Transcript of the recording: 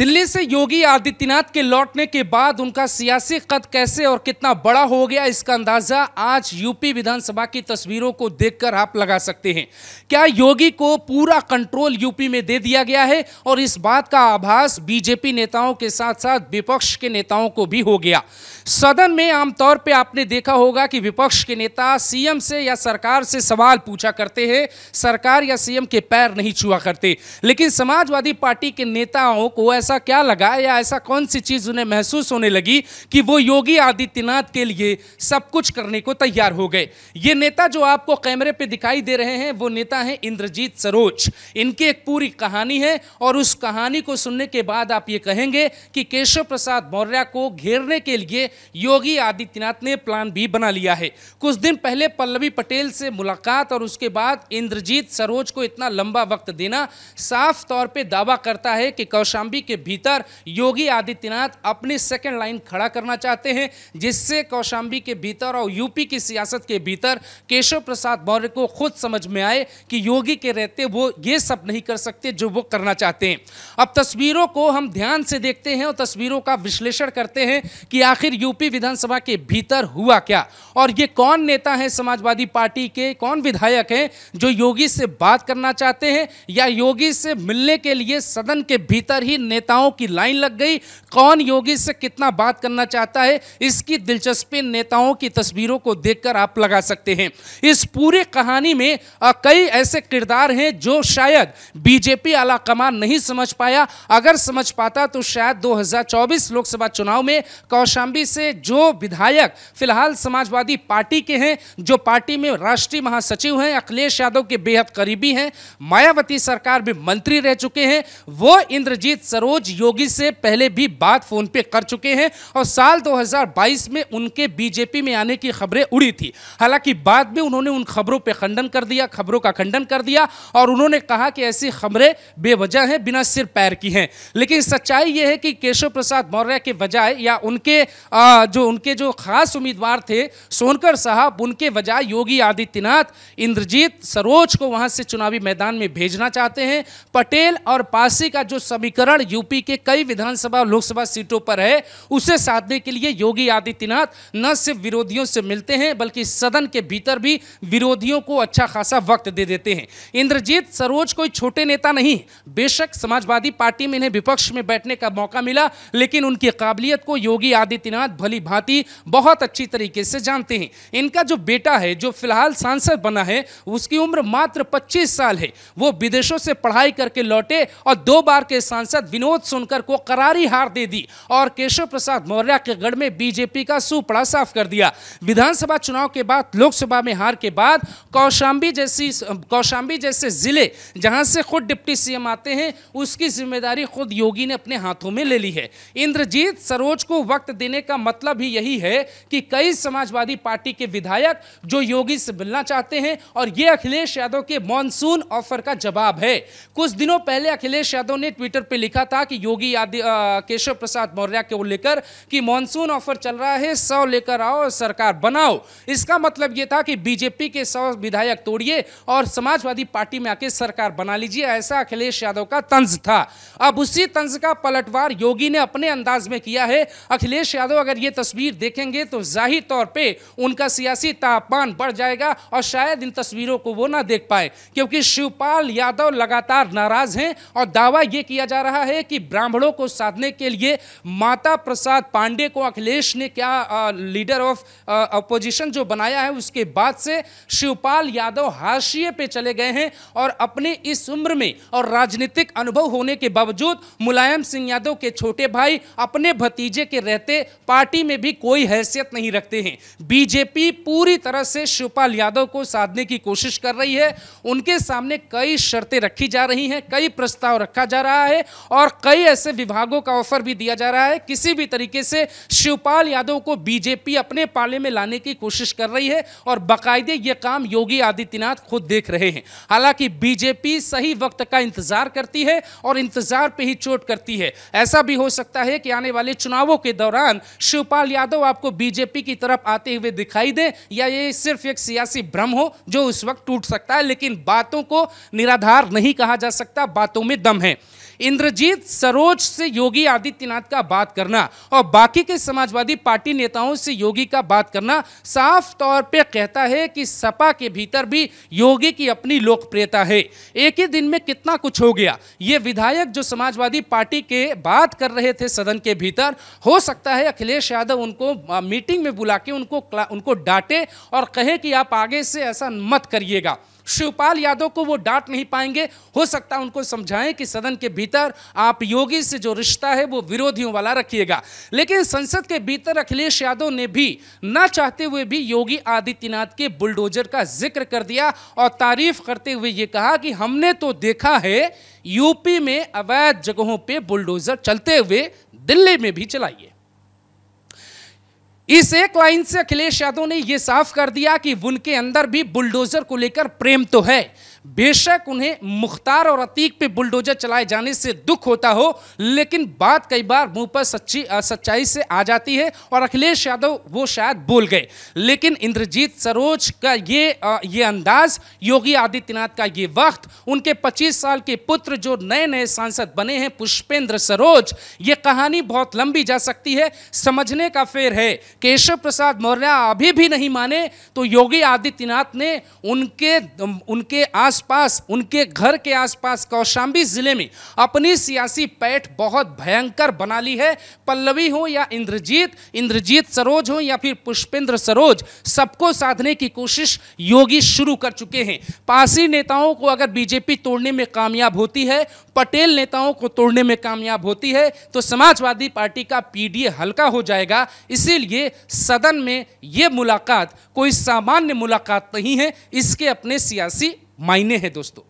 दिल्ली से योगी आदित्यनाथ के लौटने के बाद उनका सियासी कद कैसे और कितना बड़ा हो गया इसका अंदाजा आज यूपी विधानसभा की तस्वीरों को देखकर आप लगा सकते हैं क्या योगी को पूरा कंट्रोल यूपी में दे दिया गया है और इस बात का आभास बीजेपी नेताओं के साथ साथ विपक्ष के नेताओं को भी हो गया सदन में आमतौर पर आपने देखा होगा कि विपक्ष के नेता सीएम से या सरकार से सवाल पूछा करते हैं सरकार या सीएम के पैर नहीं छुआ करते लेकिन समाजवादी पार्टी के नेताओं को ऐसा क्या लगा या ऐसा कौन सी चीज़ उन्हें महसूस होने लगी कि वो योगी आदित्यनाथ के लिए सब कुछ करने को तैयार हो गए ये नेता जो आपको कैमरे पे दिखाई दे रहे हैं वो नेता हैं इंद्रजीत सरोच इनकी एक पूरी कहानी है और उस कहानी को सुनने के बाद आप ये कहेंगे कि केशव प्रसाद मौर्य को घेरने के लिए योगी आदित्यनाथ ने प्लान भी बना लिया है कुछ दिन पहले पल्लवी पटेल से मुलाकात और उसके बाद इंद्रजीत सरोज को इतना लंबा वक्त देना साफ तौर पर दावा करता है कि कौशाम्बी के भीतर योगी आदित्यनाथ अपनी सेकेंड लाइन खड़ा करना चाहते हैं जिससे कौशाम्बी के भीतर और यूपी की सियासत के भीतर केशव प्रसाद मौर्य को खुद समझ में आए कि योगी के रहते वो ये सब नहीं कर सकते जो वो करना चाहते हैं अब तस्वीरों को हम ध्यान से देखते हैं और तस्वीरों का विश्लेषण करते हैं कि आखिर यूपी विधानसभा के भीतर हुआ क्या और ये कौन नेता है समाजवादी पार्टी के कौन विधायक हैं जो योगी से बात करना चाहते हैं या योगी से मिलने के लिए सदन के भीतर ही नेता नेताओं की लाइन लग गई कौन योगी से कितना बात करना चाहता है इसकी दिलचस्पी नेताओं की तस्वीरों को देखकर आप लगा सकते हैं इस पूरी कहानी में कई ऐसे किरदार हैं जो शायद बीजेपी आला कमान नहीं समझ पाया अगर समझ पाता तो शायद 2024 लोकसभा चुनाव में कौशाम्बी से जो विधायक फिलहाल समाजवादी पार्टी के हैं जो पार्टी में राष्ट्रीय महासचिव हैं अखिलेश यादव के बेहद करीबी हैं मायावती सरकार में मंत्री रह चुके हैं वो इंद्रजीत सरो सरोज योगी से पहले भी बात फ़ोन पे कर चुके हैं और साल 2022 में उनके बीजेपी में आने की खबरें उड़ी थी हालांकि बाद में उन्होंने उन खबरों पे खंडन कर दिया खबरों का खंडन कर दिया और उन्होंने कहा कि ऐसी खबरें बेवजह हैं बिना सिर पैर की हैं लेकिन सच्चाई यह है कि केशव प्रसाद मौर्य के बजाय या उनके आ, जो उनके जो खास उम्मीदवार थे सोनकर साहब उनके बजाय योगी आदित्यनाथ इंद्रजीत सरोज को वहां से चुनावी मैदान में भेजना चाहते हैं पटेल और पासी का जो समीकरण यूपी के कई विधानसभा लोकसभा सीटों पर है उसे साधने के लिए योगी आदित्यनाथ न सिर्फ विरोधियों से मिलते हैं बल्कि सदन के भीतर भी विरोधियों को अच्छा खासा वक्त दे देते हैं इंद्रजीत सरोज कोई छोटे नेता नहीं बेशक समाजवादी पार्टी में इन्हें विपक्ष में बैठने का मौका मिला लेकिन उनकी काबिलियत को योगी आदित्यनाथ भली भांति बहुत अच्छी तरीके से जानते हैं इनका जो बेटा है जो फिलहाल सांसद बना है उसकी उम्र मात्र पच्चीस साल है वो विदेशों से पढ़ाई करके लौटे और दो बार के सांसद विनोद विरोध सुनकर को करारी हार दे दी और केशव प्रसाद मौर्य के गढ़ में बीजेपी का सुपड़ा साफ कर दिया विधानसभा चुनाव के बाद लोकसभा में हार के बाद कौशाम्बी जैसी कौशाम्बी जैसे जिले जहां से खुद डिप्टी सीएम आते हैं उसकी जिम्मेदारी खुद योगी ने अपने हाथों में ले ली है इंद्रजीत सरोज को वक्त देने का मतलब ही यही है कि कई समाजवादी पार्टी के विधायक जो योगी से मिलना चाहते हैं और यह अखिलेश यादव के मानसून ऑफर का जवाब है कुछ दिनों पहले अखिलेश यादव ने ट्विटर पर लिखा था कहा कि योगी आदि केशव प्रसाद मौर्य के वो लेकर कि मॉनसून ऑफर चल रहा है सौ लेकर आओ सरकार बनाओ इसका मतलब ये था कि बीजेपी के सौ विधायक तोड़िए और समाजवादी पार्टी में आके सरकार बना लीजिए ऐसा अखिलेश यादव का तंज था अब उसी तंज का पलटवार योगी ने अपने अंदाज में किया है अखिलेश यादव अगर ये तस्वीर देखेंगे तो जाहिर तौर पर उनका सियासी तापमान बढ़ जाएगा और शायद इन तस्वीरों को वो ना देख पाए क्योंकि शिवपाल यादव लगातार नाराज हैं और दावा यह किया जा रहा है कि ब्राह्मणों को साधने के लिए माता प्रसाद पांडे को अखिलेश ने क्या आ, लीडर ऑफ अपोजिशन जो बनाया है उसके बाद से शिवपाल यादव हाशिए पे चले गए हैं और अपने इस उम्र में और राजनीतिक अनुभव होने के बावजूद मुलायम सिंह यादव के छोटे भाई अपने भतीजे के रहते पार्टी में भी कोई हैसियत नहीं रखते हैं बीजेपी पूरी तरह से शिवपाल यादव को साधने की कोशिश कर रही है उनके सामने कई शर्तें रखी जा रही हैं कई प्रस्ताव रखा जा रहा है और कई ऐसे विभागों का ऑफर भी दिया जा रहा है किसी भी तरीके से शिवपाल यादव को बीजेपी अपने पाले में लाने की कोशिश कर रही है और बाकायदे ये काम योगी आदित्यनाथ खुद देख रहे हैं हालांकि बीजेपी सही वक्त का इंतजार करती है और इंतजार पर ही चोट करती है ऐसा भी हो सकता है कि आने वाले चुनावों के दौरान शिवपाल यादव आपको बीजेपी की तरफ आते हुए दिखाई दे या ये सिर्फ एक सियासी भ्रम हो जो उस वक्त टूट सकता है लेकिन बातों को निराधार नहीं कहा जा सकता बातों में दम है इंद्रजीत सरोज से योगी आदित्यनाथ का बात करना और बाकी के समाजवादी पार्टी नेताओं से योगी का बात करना साफ तौर पे कहता है कि सपा के भीतर भी योगी की अपनी लोकप्रियता है एक ही दिन में कितना कुछ हो गया ये विधायक जो समाजवादी पार्टी के बात कर रहे थे सदन के भीतर हो सकता है अखिलेश यादव उनको मीटिंग में बुला के उनको उनको डांटे और कहे कि आप आगे से ऐसा मत करिएगा शिवपाल यादव को वो डांट नहीं पाएंगे हो सकता है उनको समझाएं कि सदन के भीतर आप योगी से जो रिश्ता है वो विरोधियों वाला रखिएगा लेकिन संसद के भीतर अखिलेश यादव ने भी ना चाहते हुए भी योगी आदित्यनाथ के बुलडोजर का जिक्र कर दिया और तारीफ करते हुए ये कहा कि हमने तो देखा है यूपी में अवैध जगहों पर बुलडोजर चलते हुए दिल्ली में भी चलाइए इस एक लाइन से अखिलेश यादव ने यह साफ कर दिया कि उनके अंदर भी बुलडोजर को लेकर प्रेम तो है बेशक उन्हें मुख्तार और अतीक पे बुलडोजर चलाए जाने से दुख होता हो लेकिन बात कई बार मुंह पर सच्ची सच्चाई से आ जाती है और अखिलेश यादव वो शायद बोल गए लेकिन इंद्रजीत सरोज का ये आ, ये अंदाज योगी आदित्यनाथ का ये वक्त उनके 25 साल के पुत्र जो नए नए सांसद बने हैं पुष्पेंद्र सरोज ये कहानी बहुत लंबी जा सकती है समझने का फेर है केशव प्रसाद मौर्य अभी भी नहीं माने तो योगी आदित्यनाथ ने उनके उनके आसपास उनके घर के आसपास कौशाम्बी जिले में अपनी सियासी पैठ बहुत भयंकर बना ली है पल्लवी हो या इंद्रजीत इंद्रजीत सरोज हो या फिर पुष्पेंद्र सरोज सबको साधने की कोशिश योगी शुरू कर चुके हैं पासी नेताओं को अगर बीजेपी तोड़ने में कामयाब होती है पटेल नेताओं को तोड़ने में कामयाब होती है तो समाजवादी पार्टी का पीडीए हल्का हो जाएगा इसीलिए सदन में ये मुलाकात कोई सामान्य मुलाकात नहीं है इसके अपने सियासी मायने हैं दोस्तों